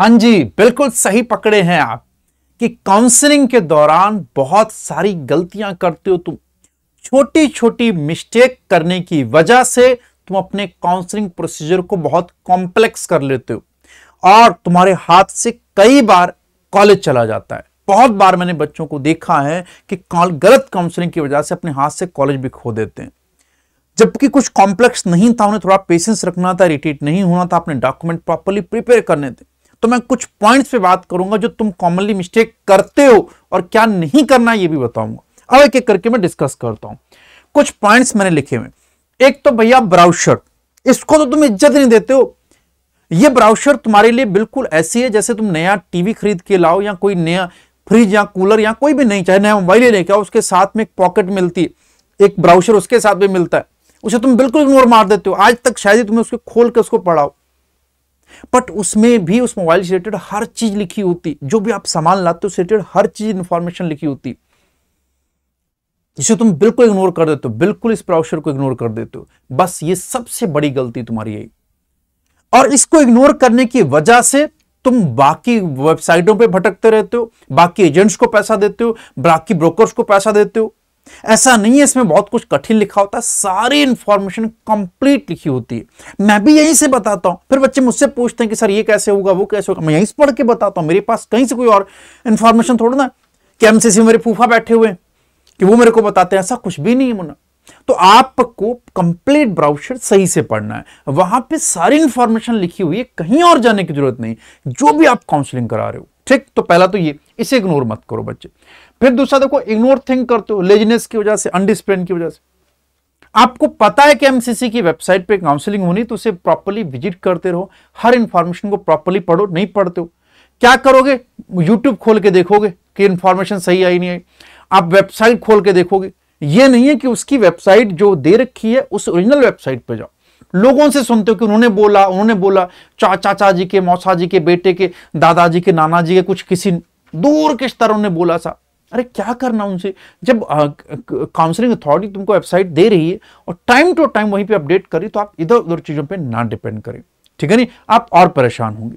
हाँ जी बिल्कुल सही पकड़े हैं आप कि काउंसलिंग के दौरान बहुत सारी गलतियां करते हो तुम छोटी छोटी मिस्टेक करने की वजह से तुम अपने काउंसलिंग प्रोसीजर को बहुत कॉम्प्लेक्स कर लेते हो और तुम्हारे हाथ से कई बार कॉलेज चला जाता है बहुत बार मैंने बच्चों को देखा है कि गलत काउंसलिंग की वजह से अपने हाथ से कॉलेज भी खो देते हैं जबकि कुछ कॉम्प्लेक्स नहीं था उन्हें थोड़ा पेशेंस रखना था रिटेट नहीं होना था अपने डॉक्यूमेंट प्रॉपरली प्रिपेयर करने थे तो मैं कुछ पॉइंट्स पे बात करूंगा जो तुम कॉमनली मिस्टेक करते हो और क्या नहीं करना ये भी बताऊंगा अब एक एक करके मैं डिस्कस करता हूं कुछ पॉइंट्स मैंने लिखे हुए एक तो भैया ब्राउशर इसको तो तुम इज्जत नहीं देते हो ये ब्राउशर तुम्हारे लिए बिल्कुल ऐसी है जैसे तुम नया टीवी खरीद के लाओ या कोई नया फ्रिज या कूलर या कोई भी नहीं चाहे नया मोबाइल लेके आओ उसके साथ में एक पॉकेट मिलती है एक ब्राउशर उसके साथ में मिलता है उसे तुम बिल्कुल मोर मार देते हो आज तक शायद ही तुम्हें उसको खोल के उसको पढ़ाओ बट उसमें भी उस मोबाइल से रिलेटेड हर चीज़ लिखी होती जो भी आप सामान लाते हो उससे रिलेटेड हर चीज़ इंफॉर्मेशन लिखी होती जिसे तुम बिल्कुल इग्नोर कर देते हो बिल्कुल इस ब्राउशर को इग्नोर कर देते हो बस ये सबसे बड़ी गलती तुम्हारी है और इसको इग्नोर करने की वजह से तुम बाकी वेबसाइटों पे भटकते रहते हो बाकी एजेंट्स को पैसा देते हो बाकी ब्रोकर्स को पैसा देते हो ऐसा नहीं है इसमें बहुत कुछ कठिन लिखा होता है सारी इंफॉर्मेशन कंप्लीट लिखी होती है मैं भी यहीं से बताता हूं फिर बच्चे मुझसे पूछते हैं कि सर ये कैसे होगा वो कैसे होगा मैं यहीं से पढ़ के बताता हूं मेरे पास कहीं से कोई और इंफॉर्मेशन थोड़ा ना कि एमसीसी में मेरे फूफा बैठे हुए कि वो मेरे को बताते हैं ऐसा कुछ भी नहीं है तो आपको कंप्लीट ब्राउचर सही से पढ़ना है वहां पे सारी इंफॉर्मेशन लिखी हुई है कहीं और जाने की जरूरत नहीं जो भी आप काउंसलिंग करा रहे हो ठीक तो पहला तो ये इसे इग्नोर मत करो बच्चे फिर दूसरा देखो इग्नोर थिंक करते हो लेजनेस की वजह से अनडिसिप्लिन की वजह से आपको पता है कि एमसीसी की वेबसाइट पे काउंसलिंग होनी तो उसे प्रॉपरली विजिट करते रहो हर इंफॉर्मेशन को प्रॉपरली पढ़ो नहीं पढ़ते हो क्या करोगे यूट्यूब खोल के देखोगे कि इंफॉर्मेशन सही आई नहीं आई आप वेबसाइट खोल के देखोगे ये नहीं है कि उसकी वेबसाइट जो दे रखी है उस ओरिजिनल वेबसाइट पर जाओ लोगों से सुनते हो कि उन्होंने बोला उन्होंने बोला चा चाचा जी के मौसा जी के बेटे के दादाजी के नाना जी के कुछ किसी दूर के स्तरों ने बोला सा अरे क्या करना उनसे जब काउंसलिंग अथॉरिटी तुमको वेबसाइट दे रही है और टाइम टू टाइम वहीं पे अपडेट करी तो आप इधर उधर चीज़ों पे ना डिपेंड करें ठीक है नहीं आप और परेशान होंगे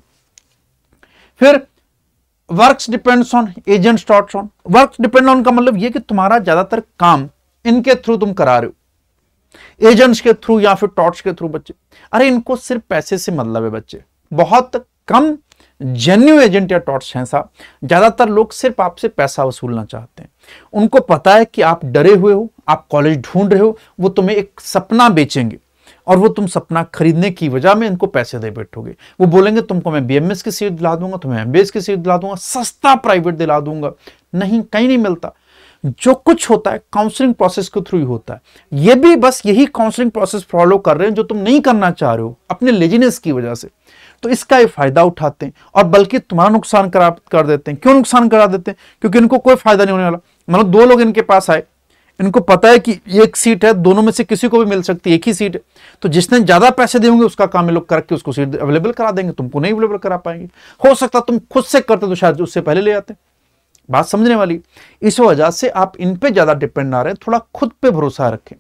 फिर works depends on agent dot on work depend on का मतलब यह कि तुम्हारा ज़्यादातर काम इनके थ्रू तुम करा रहे हो एजेंट्स के थ्रू या फिर टॉट्स के थ्रू बच्चे अरे इनको सिर्फ पैसे से मतलब है बच्चे बहुत कम जेन्यू एजेंट या टॉर्च हैं साहब ज़्यादातर लोग सिर्फ आपसे पैसा वसूलना चाहते हैं उनको पता है कि आप डरे हुए हो आप कॉलेज ढूंढ रहे हो वो तुम्हें एक सपना बेचेंगे और वो तुम सपना खरीदने की वजह में इनको पैसे दे बैठोगे वो बोलेंगे तुमको मैं बीएमएस की सीट दिला दूंगा तुम्हें एम की सीट दिला दूंगा सस्ता प्राइवेट दिला दूंगा नहीं कहीं नहीं मिलता जो कुछ होता है काउंसलिंग प्रोसेस के थ्रू ही होता है ये भी बस यही काउंसलिंग प्रोसेस फॉलो कर रहे हैं जो तुम नहीं करना चाह रहे हो अपने लेजीनेस की वजह से तो इसका ही फायदा उठाते हैं और बल्कि तुम्हारा नुकसान करा कर देते हैं क्यों नुकसान करा देते हैं क्योंकि इनको कोई फायदा नहीं होने वाला मतलब दो लोग इनके पास आए इनको पता है कि एक सीट है दोनों में से किसी को भी मिल सकती है एक ही सीट है तो जिसने ज्यादा पैसे देंगे उसका काम लोग करके उसको सीट अवेलेबल करा देंगे तुमको नहीं अवेलेबल करा पाएंगे हो सकता तुम खुद से करते तो शायद उससे पहले ले आते बात समझने वाली इस वजह से आप इन पे ज्यादा डिपेंड ना रहे थोड़ा खुद पे भरोसा रखें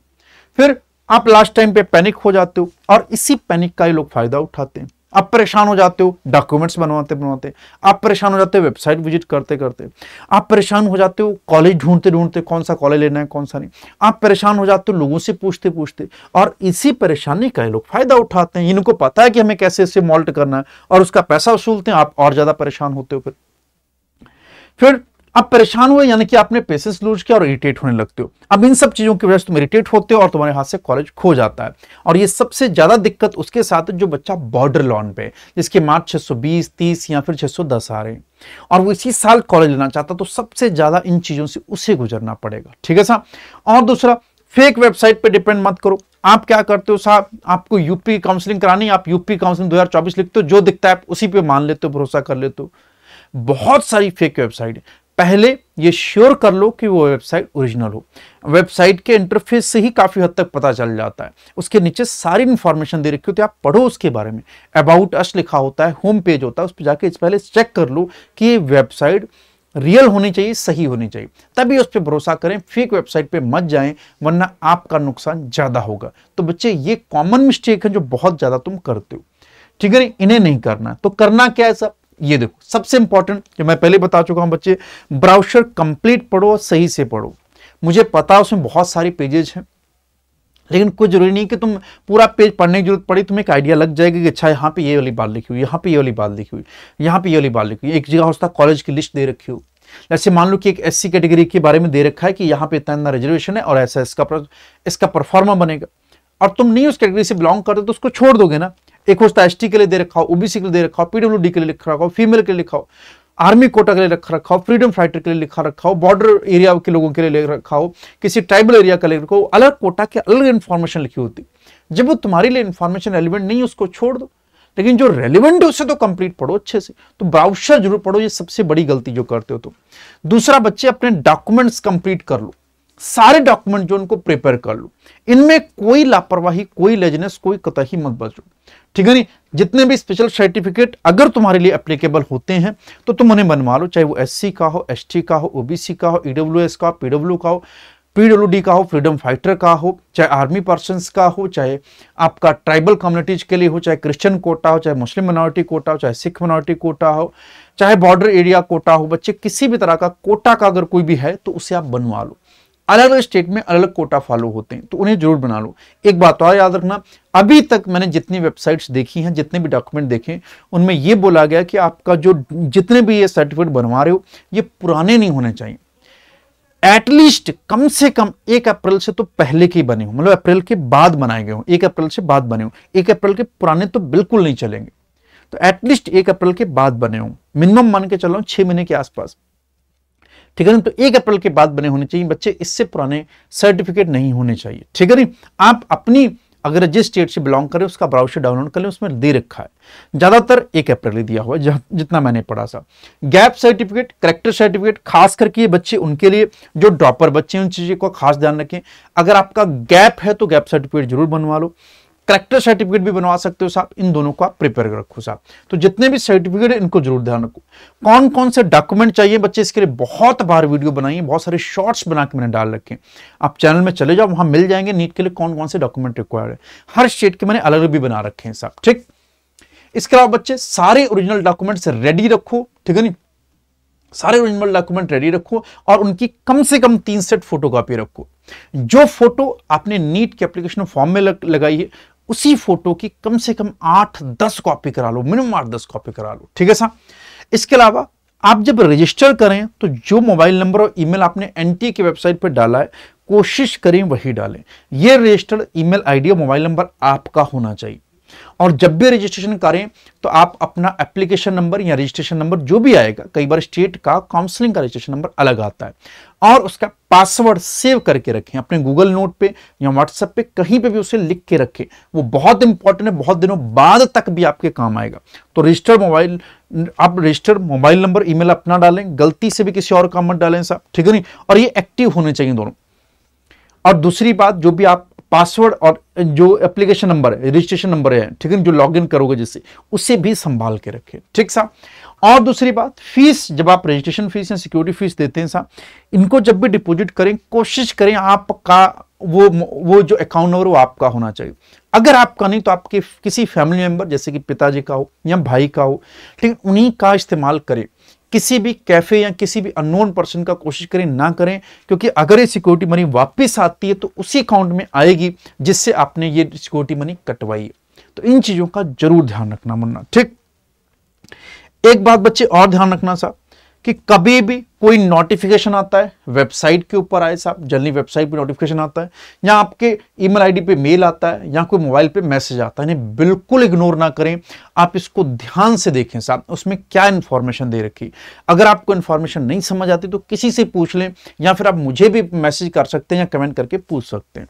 फिर आप लास्ट टाइम पे पैनिक हो जाते हो और इसी पैनिक का ही लोग फायदा उठाते हैं आप परेशान हो जाते हो डॉक्यूमेंट्स बनवाते बनवाते आप परेशान हो जाते हो वेबसाइट विजिट करते करते आप परेशान हो जाते हो कॉलेज ढूंढते ढूंढते कौन सा कॉलेज लेना है कौन सा नहीं आप परेशान हो जाते हो लोगों से पूछते पूछते और इसी परेशानी का लोग फायदा उठाते हैं इनको पता है कि हमें कैसे इसे मॉल्ट करना है और उसका पैसा वसूलते हैं आप और ज़्यादा परेशान होते हो फिर फिर अब परेशान हुए यानी कि आपने पेशेंस लूज किया और इरिटेट होने लगते हो अब इन सब चीज़ों की वजह से तुम इरिटेट होते हो और तुम्हारे हाथ से कॉलेज खो जाता है और ये सबसे ज़्यादा दिक्कत उसके साथ जो बच्चा बॉर्डर लॉन पे जिसके मार्क्स 620, 30 या फिर 610 आ रहे हैं और वो इसी साल कॉलेज लेना चाहता तो सबसे ज़्यादा इन चीज़ों से उसे गुजरना पड़ेगा ठीक है साहब और दूसरा फेक वेबसाइट पर डिपेंड मत करो आप क्या करते हो साहब आपको यूपी काउंसलिंग करानी आप यूपी काउंसलिंग 2024 लिखते हो जो दिखता है उसी पर मान लेते हो भरोसा कर लेते हो बहुत सारी फेक वेबसाइट है पहले ये श्योर कर लो कि वो वेबसाइट ओरिजिनल हो वेबसाइट के इंटरफेस से ही काफ़ी हद तक पता चल जाता है उसके नीचे सारी इन्फॉर्मेशन दे रखी होती है आप पढ़ो उसके बारे में अबाउट अस लिखा होता है होम पेज होता है उस पर जाके इस पहले चेक कर लो कि ये वेबसाइट रियल होनी चाहिए सही होनी चाहिए तभी उस पर भरोसा करें फेक वेबसाइट पे मत जाएं वरना आपका नुकसान ज़्यादा होगा तो बच्चे ये कॉमन मिस्टेक है जो बहुत ज़्यादा तुम करते हो ठीक है इन्हें नहीं करना तो करना क्या है सब ये देखो सबसे इंपॉर्टेंट जो मैं पहले बता चुका हूं बच्चे ब्राउशर कंप्लीट पढ़ो और सही से पढ़ो मुझे पता उसमें बहुत सारी पेजेज हैं लेकिन कुछ जरूरी नहीं कि तुम पूरा पेज पढ़ने की जरूरत पड़ी तुम्हें एक आइडिया लग जाएगा कि अच्छा यहाँ पे ये वाली बात लिखी हुई यहाँ पे ये वाली बात लिखी हुई यहाँ पे ये वाली बात लिखी हुई एक जगह सकता कॉलेज की लिस्ट दे रखी हो जैसे मान लो कि एक एससी कैटेगरी के बारे में दे रखा है कि यहाँ पे इतना इतना रिजर्वेशन है और ऐसा इसका इसका परफॉर्मा बनेगा और तुम नहीं उस कैटेगरी से बिलोंग करते तो उसको छोड़ दोगे ना एक होता है टी के लिए दे रखा हो ओबीसी के लिए दे रखा हो पीडब्ल्यू के लिए लिख रखा हो फीमेल के लिए लिखा हो आर्मी कोटा के लिए रखा रखा हो फ्रीडम फाइटर के लिए लिखा रखा हो बॉर्डर एरिया के लोगों के लिए रखा हो किसी ट्राइबल एरिया का लिख रखा हो अलग कोटा के अलग इन्फॉर्मेशन लिखी होती जब वो तुम्हारे लिए इन्फॉर्मेशन रेलिवेंट नहीं उसको छोड़ दो लेकिन जो रेलिवेंट है उसे तो कंप्लीट पढ़ो अच्छे से तो ब्राउशर जरूर पढ़ो ये सबसे बड़ी गलती जो करते हो तुम तो। दूसरा बच्चे अपने डॉक्यूमेंट्स कंप्लीट कर लो सारे डॉक्यूमेंट जो उनको प्रिपेयर कर लो इनमें कोई लापरवाही कोई लेजनेस कोई कतही मत बचो ठीक है नहीं जितने भी स्पेशल सर्टिफिकेट अगर तुम्हारे लिए अप्लीकेबल होते हैं तो तुम उन्हें बनवा लो चाहे वो एस का हो एस का हो ओ का हो ईडब्ल्यू का पीडब्ल्यू का हो पीडब्ल्यूडी का हो फ्रीडम फाइटर का हो चाहे आर्मी पर्सन का हो चाहे आपका ट्राइबल कम्युनिटीज के लिए हो चाहे क्रिश्चियन कोटा हो चाहे मुस्लिम माइनॉरिटी कोटा हो चाहे सिख माइनॉरिटी कोटा हो चाहे बॉर्डर एरिया कोटा हो बच्चे किसी भी तरह का कोटा का अगर कोई भी है तो उसे आप बनवा लो अलग अलग स्टेट में अलग अलग कोटा फॉलो होते हैं तो उन्हें जरूर बना लो एक बात और याद रखना अभी तक मैंने जितनी वेबसाइट्स देखी हैं जितने भी डॉक्यूमेंट देखे उनमें यह बोला गया कि आपका जो जितने भी ये सर्टिफिकेट बनवा रहे हो ये पुराने नहीं होने चाहिए एटलीस्ट कम से कम एक अप्रैल से तो पहले के बने हो मतलब अप्रैल के बाद बनाए गए हो एक अप्रैल से बाद बने हो एक अप्रैल के पुराने तो बिल्कुल नहीं चलेंगे तो एटलीस्ट एक अप्रैल के बाद बने हो मिनिमम मान के चल रहा छह महीने के आसपास ठीक है ना तो एक अप्रैल के बाद बने होने चाहिए बच्चे इससे पुराने सर्टिफिकेट नहीं होने चाहिए ठीक है नहीं आप अपनी अगर जिस स्टेट से बिलोंग करें उसका ब्राउशर डाउनलोड कर लें उसमें दे रखा है ज़्यादातर एक अप्रैल दिया हुआ है जितना मैंने पढ़ा सा गैप सर्टिफिकेट करेक्टर सर्टिफिकेट खास करके बच्चे उनके लिए जो ड्रॉपर बच्चे हैं उन चीज़ों का खास ध्यान रखें अगर आपका गैप है तो गैप सर्टिफिकेट जरूर बनवा लो करेक्टर सर्टिफिकेट भी बनवा सकते हो साहब इन दोनों को आप प्रिपेयर रखो साहब तो जितने भी सर्टिफिकेट इनको जरूर ध्यान रखो कौन कौन से डॉक्यूमेंट चाहिए बच्चे इसके लिए बहुत बार वीडियो बनाई बहुत सारे शॉर्ट्स बना के मैंने डाल रखे आप चैनल में चले जाओ वहां मिल जाएंगे नीट के लिए कौन कौन से डॉक्यूमेंट रिक्वायर्ड है हर स्टेट के मैंने अलग अलग भी बना रखे हैं साहब ठीक इसके अलावा बच्चे सारे ओरिजिनल डॉक्यूमेंट रेडी रखो ठीक है नी सारे ओरिजिनल डॉक्यूमेंट रेडी रखो और उनकी कम से कम तीन सेट फोटोकॉपी रखो जो फोटो आपने नीट के एप्लीकेशन फॉर्म में लग, लगाई है उसी फोटो की कम से कम आठ दस कॉपी करा लो मिनिमम आठ दस कॉपी करा लो ठीक है सर इसके अलावा आप जब रजिस्टर करें तो जो मोबाइल नंबर और ईमेल आपने टी की वेबसाइट पर डाला है कोशिश करें वही डालें यह रजिस्टर्ड ईमेल आईडी और मोबाइल नंबर आपका होना चाहिए और जब भी रजिस्ट्रेशन करें तो आप अपना एप्लीकेशन नंबर या रजिस्ट्रेशन नंबर जो भी आएगा कई बार स्टेट का काउंसलिंग का रजिस्ट्रेशन नंबर अलग आता है और उसका पासवर्ड सेव करके रखें अपने गूगल नोट पे या व्हाट्सएप पे कहीं पे भी उसे लिख के रखें वो बहुत इंपॉर्टेंट है बहुत दिनों बाद तक भी आपके काम आएगा तो रजिस्टर्ड मोबाइल आप रजिस्टर्ड मोबाइल नंबर ईमेल अपना डालें गलती से भी किसी और का मत डालें साहब ठीक है नहीं और ये एक्टिव होने चाहिए दोनों और दूसरी बात जो भी आप पासवर्ड और जो एप्लीकेशन नंबर है रजिस्ट्रेशन नंबर है ठीक है जो इन करोगे जिससे उसे भी संभाल के रखें ठीक साहब और दूसरी बात फीस जब आप रजिस्ट्रेशन फीस या सिक्योरिटी फीस देते हैं साहब इनको जब भी डिपॉजिट करें कोशिश करें आपका वो वो जो अकाउंट नंबर वो आपका होना चाहिए अगर आपका नहीं तो आपके किसी फैमिली मेंबर जैसे कि पिताजी का हो या भाई का हो ठीक उन्हीं का इस्तेमाल करें किसी भी कैफे या किसी भी अननोन पर्सन का कोशिश करें ना करें क्योंकि अगर ये सिक्योरिटी मनी वापस आती है तो उसी अकाउंट में आएगी जिससे आपने ये सिक्योरिटी मनी कटवाई है तो इन चीज़ों का जरूर ध्यान रखना मुन्ना ठीक एक बात बच्चे और ध्यान रखना साहब कि कभी भी कोई नोटिफिकेशन आता है वेबसाइट के ऊपर आए साहब जल्दी वेबसाइट पे नोटिफिकेशन आता है या आपके ईमेल आईडी पे मेल आता है या कोई मोबाइल पे मैसेज आता है बिल्कुल इग्नोर ना करें आप इसको ध्यान से देखें साहब उसमें क्या इंफॉर्मेशन दे रखी अगर आपको इंफॉर्मेशन नहीं समझ आती तो किसी से पूछ लें या फिर आप मुझे भी मैसेज कर सकते हैं या कमेंट करके पूछ सकते हैं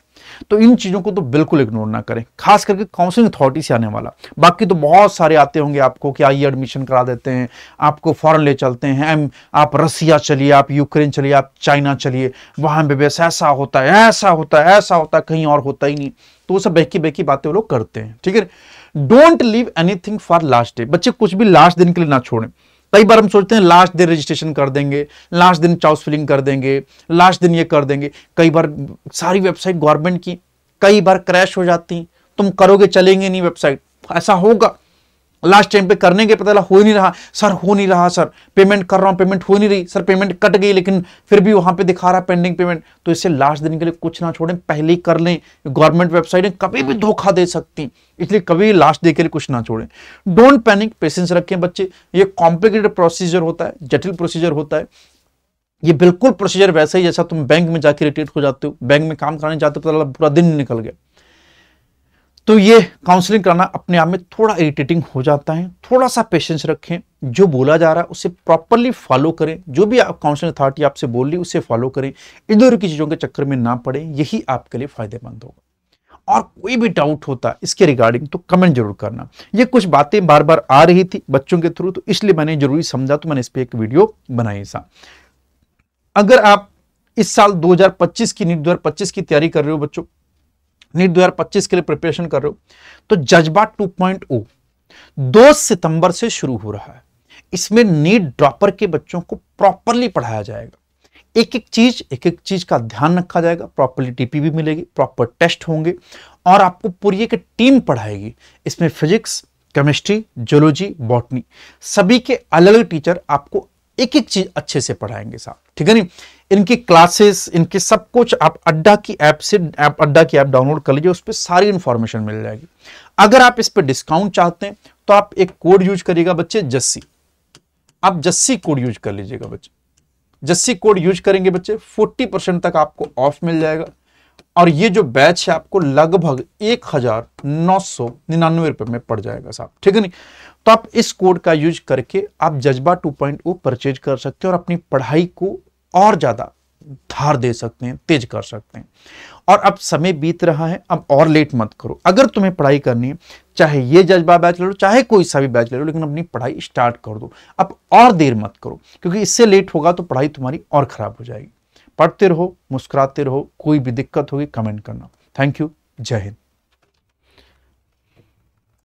तो इन चीज़ों को तो बिल्कुल इग्नोर ना करें खास करके काउंसलिंग अथॉरिटी से आने वाला बाकी तो बहुत सारे आते होंगे आपको कि आइए एडमिशन करा देते हैं आपको फॉरन ले चलते हैं एम आप रसिया चलिए आप यूक्रेन चलिए आप चाइना चलिए वहां पर ऐसा होता है ऐसा होता है ऐसा होता है कहीं और होता ही नहीं तो वो सब बहकी बहकी बातें वो लोग करते हैं ठीक है don't leave anything for last day बच्चे कुछ भी लास्ट दिन के लिए ना छोड़ें कई बार हम सोचते हैं लास्ट दिन रजिस्ट्रेशन कर देंगे लास्ट दिन चाउस फिलिंग कर देंगे लास्ट दिन ये कर देंगे कई बार सारी वेबसाइट गवर्नमेंट की कई बार क्रैश हो जाती तुम करोगे चलेंगे नहीं वेबसाइट ऐसा होगा लास्ट टाइम पे करने के पता लगा हो नहीं रहा सर हो नहीं रहा सर पेमेंट कर रहा हूँ पेमेंट हो नहीं रही सर पेमेंट कट गई लेकिन फिर भी वहाँ पे दिखा रहा है पेंडिंग पेमेंट तो इसे लास्ट दिन के लिए कुछ ना छोड़ें पहले ही कर लें गवर्नमेंट वेबसाइटें कभी भी धोखा दे सकती इसलिए कभी लास्ट डे के लिए कुछ ना छोड़ें डोंट पैनिक पेशेंस रखें बच्चे ये कॉम्प्लिकेटेड प्रोसीजर होता है जटिल प्रोसीजर होता है ये बिल्कुल प्रोसीजर वैसा ही जैसा तुम बैंक में जाके रिटेट हो जाते हो बैंक में काम कराने जाते हो पता पूरा दिन निकल गया तो ये काउंसलिंग कराना अपने आप में थोड़ा इरिटेटिंग हो जाता है थोड़ा सा पेशेंस रखें जो बोला जा रहा है उसे प्रॉपरली फॉलो करें जो भी आप काउंसलिंग अथॉरिटी आपसे बोल रही उसे फॉलो करें इधर की चीज़ों के चक्कर में ना पड़े यही आपके लिए फ़ायदेमंद होगा और कोई भी डाउट होता इसके रिगार्डिंग तो कमेंट जरूर करना ये कुछ बातें बार बार आ रही थी बच्चों के थ्रू तो इसलिए मैंने जरूरी समझा तो मैंने इस पर एक वीडियो बनाई सा अगर आप इस साल 2025 की नीट 2025 की तैयारी कर रहे हो बच्चों नीट 2025 के लिए प्रिपरेशन कर रहे हो तो जज्बा 2.0 पॉइंट सितंबर से शुरू हो रहा है इसमें नीट ड्रॉपर के बच्चों को प्रॉपरली पढ़ाया जाएगा एक एक चीज एक एक चीज का ध्यान रखा जाएगा प्रॉपरली टीपी भी मिलेगी प्रॉपर टेस्ट होंगे और आपको पूरी एक टीम पढ़ाएगी इसमें फिजिक्स केमिस्ट्री जोलॉजी बॉटनी सभी के अलग अलग टीचर आपको एक एक चीज अच्छे से पढ़ाएंगे साहब ठीक है नहीं इनकी क्लासेस इनके सब कुछ आप अड्डा की ऐप से ऐप अड्डा की ऐप डाउनलोड कर लीजिए उस पर सारी इंफॉर्मेशन मिल जाएगी अगर आप इस पर डिस्काउंट चाहते हैं तो आप एक कोड यूज करिएगा बच्चे जस्सी आप जस्सी कोड यूज कर लीजिएगा बच्चे जस्सी कोड यूज करेंगे बच्चे 40 परसेंट तक आपको ऑफ मिल जाएगा और ये जो बैच है आपको लगभग एक हजार नौ सौ निन्यानवे रुपए में पड़ जाएगा साहब ठीक है नहीं तो आप इस कोड का यूज करके आप जज्बा 2.0 परचेज कर सकते हैं और अपनी पढ़ाई को और ज़्यादा धार दे सकते हैं तेज कर सकते हैं और अब समय बीत रहा है अब और लेट मत करो अगर तुम्हें पढ़ाई करनी है चाहे ये जज्बा बैच ले लो चाहे कोई सा भी बैच ले लो लेकिन अपनी पढ़ाई स्टार्ट कर दो अब और देर मत करो क्योंकि इससे लेट होगा तो पढ़ाई तुम्हारी और ख़राब हो जाएगी पढ़ते रहो मुस्कुराते रहो कोई भी दिक्कत होगी कमेंट करना थैंक यू जय हिंद